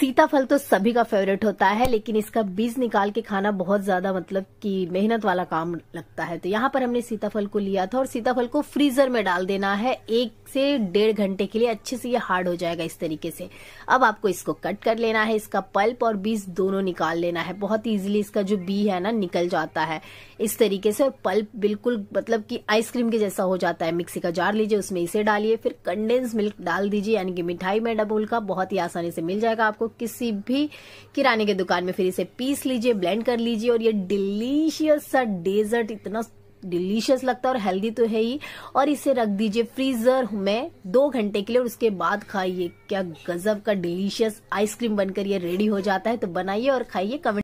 सीताफल तो सभी का फेवरेट होता है लेकिन इसका बीज निकाल के खाना बहुत ज्यादा मतलब कि मेहनत वाला काम लगता है तो यहाँ पर हमने सीताफल को लिया था और सीताफल को फ्रीजर में डाल देना है एक से डेढ़ घंटे के लिए अच्छे से ये हार्ड हो जाएगा इस तरीके से अब आपको इसको कट कर लेना है इसका पल्प और बीज दोनों निकाल लेना है बहुत ईजिली इसका जो बी है ना निकल जाता है इस तरीके से और पल्प बिल्कुल मतलब कि आइसक्रीम के जैसा हो जाता है मिक्सी का जार लीजिए उसमें इसे डालिए फिर कंडेंस मिल्क डाल दीजिए यानी कि मिठाई में डबोल का बहुत ही आसानी से मिल जाएगा आपको किसी भी किराने के दुकान में फिर इसे पीस लीजिए ब्लेंड कर लीजिए और ये डिलीशियस सा डेजर्ट इतना डिलीशियस लगता है और हेल्दी तो है ही और इसे रख दीजिए फ्रीजर में दो घंटे के लिए और उसके बाद खाइए क्या गजब का डिलीशियस आइसक्रीम बनकर ये रेडी हो जाता है तो बनाइए और खाइए कमेंट